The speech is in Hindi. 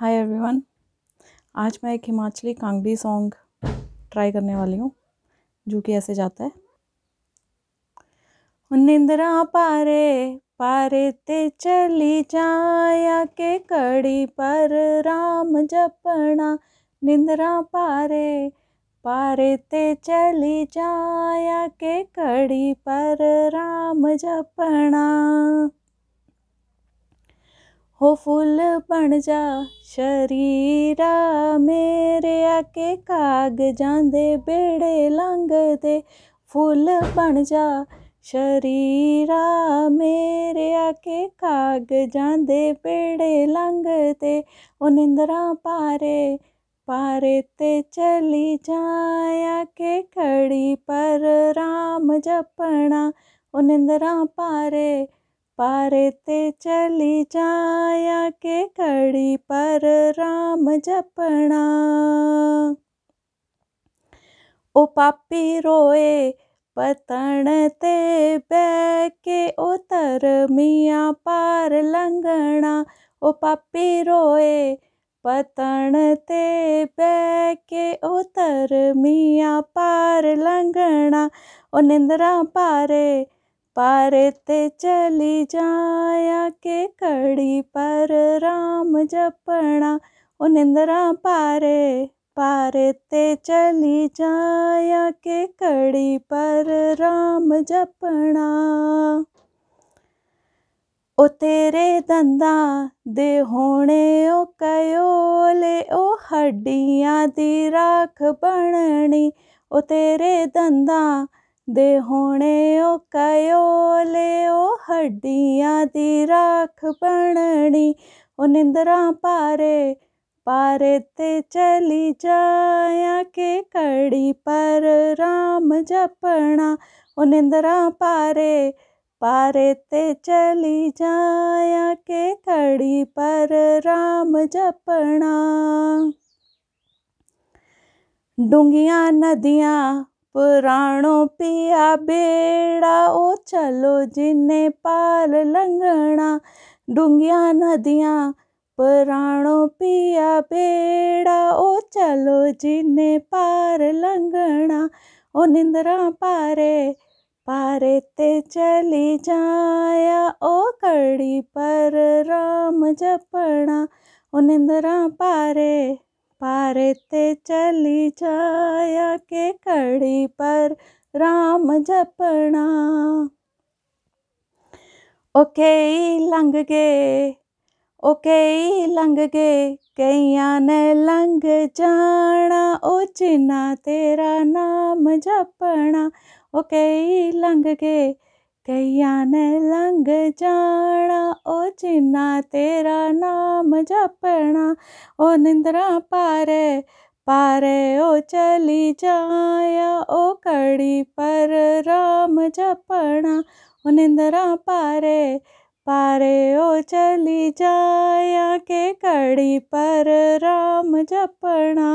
हाय एवरीवन आज मैं एक हिमाचली कांगड़ी सॉन्ग ट्राई करने वाली हूँ जो कि ऐसे जाता है निंद्रा पारे पारे ते चली जाया के कड़ी पर राम जपना निंद्रा पारे पारे ते चली जाया के कड़ी पर राम जपना हो फूल बन जा शरीरा मेरे आके काग जांदे बेड़े लंघदे फूल बन जा शरीरा मेरे आके काग जांदे बेड़े लंघदे ओ निंदरा पारे पारे ते चली जाया के खड़ी पर राम जपना ओ निंदरा पारे पारे चली जाया के कड़ी पर राम जपना ओ पापी रोए पतण ते बैके उतर मिया पार लंघना ओ पापी रोए पतण ते बैके उतर मिया पार लंघना ओ निंदरा पारे पार चली जाया के कड़ी पर राम जपना ओ निंदरा पारे पार ते चली जाया के कड़ी पर राम जपना ओ तेरे दंदा दे होने ओ कयोले ओ हड्डियां दी राख बननी ओ तेरे दंदा ਦੇ ਹੋਣੇ ਓ ਕਯੋ ਲਿਓ ਹੱਡੀਆਂ ਦੀ ਰਾਖ ਬਣਣੀ ਉਹ ਨਿੰਦਰਾ ਪਾਰੇ ਪਾਰੇ ਤੇ ਚਲੀ ਜਾਇਆ ਕੇ ਕੜੀ ਪਰ RAM ਜਪਣਾ ਉਹ ਨਿੰਦਰਾ ਪਾਰੇ पारे ते चली जाया के कड़ी पर राम जपना डूंगिया नदियाँ प्राणों पिया बेड़ा ओ चलो जिन्हें पार लंघना डूंगिया नदियाँ प्राणों पिया बेड़ा ओ चलो जिन्हें पार लंघना ओ निंदरा पारे पारे ते चली जाया ओ कड़ी पर राम जपना ओ निंदरा पारे पारते चली जाया के कड़ी पर राम जपना ओके लंघ गए ओके लंघ गए कईया ने लंघ जाना ओ चिन्ना तेरा नाम जपना ओके लंघ गए ਕਈਆਂ ने ਲੰਘ जाना ਉਹ ਜਿਨ੍ਹਾਂ ਤੇਰਾ ਨਾਮ ਜਪਣਾ ਉਹ ਨਿੰਦਰਾ ਪਾਰੇ पारे ओ चली जाया ओ कड़ी पर राम जपणा ओ निंदरा पारे पारे ओ चली जाया के कड़ी पर राम जपना